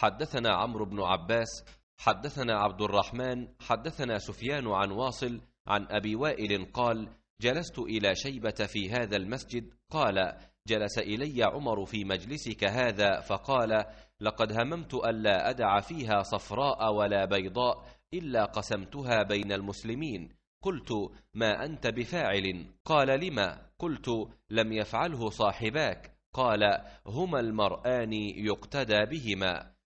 حدثنا عمرو بن عباس حدثنا عبد الرحمن حدثنا سفيان عن واصل عن ابي وائل قال جلست الى شيبه في هذا المسجد قال جلس الي عمر في مجلسك هذا فقال لقد هممت الا ادع فيها صفراء ولا بيضاء الا قسمتها بين المسلمين قلت ما انت بفاعل قال لما قلت لم يفعله صاحباك قال هما المرآن يقتدى بهما